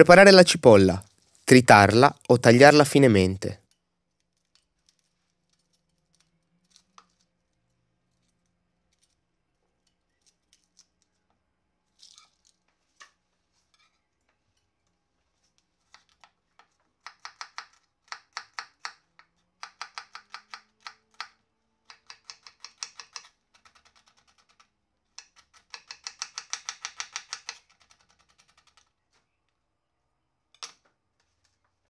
Preparare la cipolla, tritarla o tagliarla finemente.